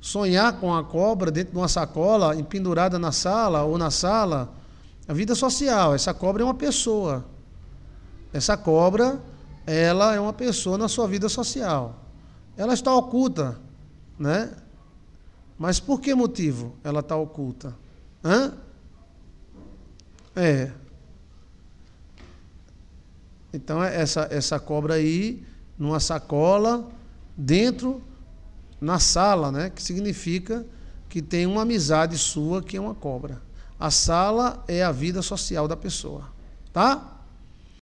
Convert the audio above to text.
sonhar com a cobra dentro de uma sacola, pendurada na sala ou na sala. A vida social, essa cobra é uma pessoa. Essa cobra, ela é uma pessoa na sua vida social. Ela está oculta, né? Mas por que motivo ela está oculta? Hã? É. Então, é essa, essa cobra aí, numa sacola, dentro na sala, né? Que significa que tem uma amizade sua que é uma cobra. A sala é a vida social da pessoa, tá?